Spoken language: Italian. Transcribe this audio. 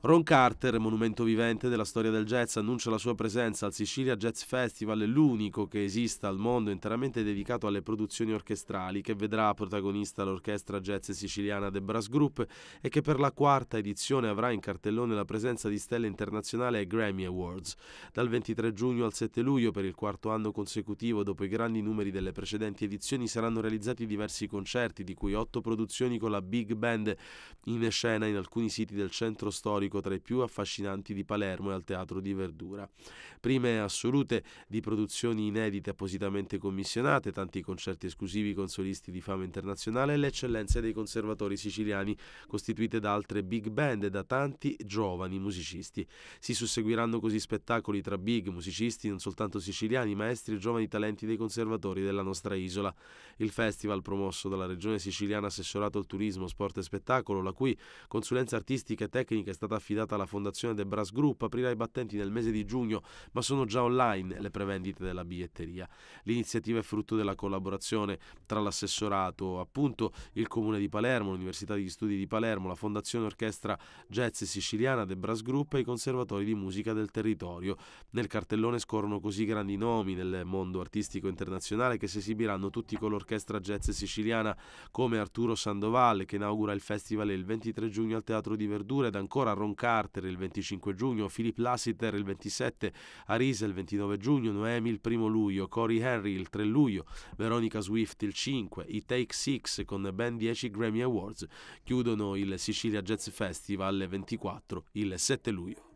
Ron Carter, monumento vivente della storia del jazz, annuncia la sua presenza al Sicilia Jazz Festival, l'unico che esista al mondo interamente dedicato alle produzioni orchestrali, che vedrà protagonista l'orchestra jazz siciliana The Brass Group e che per la quarta edizione avrà in cartellone la presenza di stelle internazionali ai Grammy Awards. Dal 23 giugno al 7 luglio, per il quarto anno consecutivo, dopo i grandi numeri delle precedenti edizioni, saranno realizzati diversi concerti, di cui otto produzioni con la Big Band in scena in alcuni siti del centro storico storico tra i più affascinanti di Palermo e al Teatro di Verdura. Prime assolute di produzioni inedite appositamente commissionate, tanti concerti esclusivi con solisti di fama internazionale e le eccellenze dei conservatori siciliani, costituite da altre big band e da tanti giovani musicisti. Si susseguiranno così spettacoli tra big musicisti non soltanto siciliani, maestri e giovani talenti dei conservatori della nostra isola. Il festival promosso dalla Regione Siciliana Assessorato al Turismo, Sport e Spettacolo, la cui consulenza artistica e tecnica è stata affidata alla fondazione The Brass Group aprirà i battenti nel mese di giugno, ma sono già online le prevendite della biglietteria. L'iniziativa è frutto della collaborazione tra l'assessorato, appunto il Comune di Palermo, l'Università degli Studi di Palermo, la Fondazione Orchestra Jazz Siciliana The Brass Group e i conservatori di musica del territorio. Nel cartellone scorrono così grandi nomi nel mondo artistico internazionale che si esibiranno tutti con l'orchestra jazz siciliana come Arturo Sandoval che inaugura il festival il 23 giugno al Teatro di Verdura ed ancora a Roma Sharon Carter il 25 giugno, Philip Lassiter il 27, Arisa il 29 giugno, Noemi il 1 luglio, Corey Henry il 3 luglio, Veronica Swift il 5, i Take Six con ben 10 Grammy Awards chiudono il Sicilia Jazz Festival 24 il 7 luglio.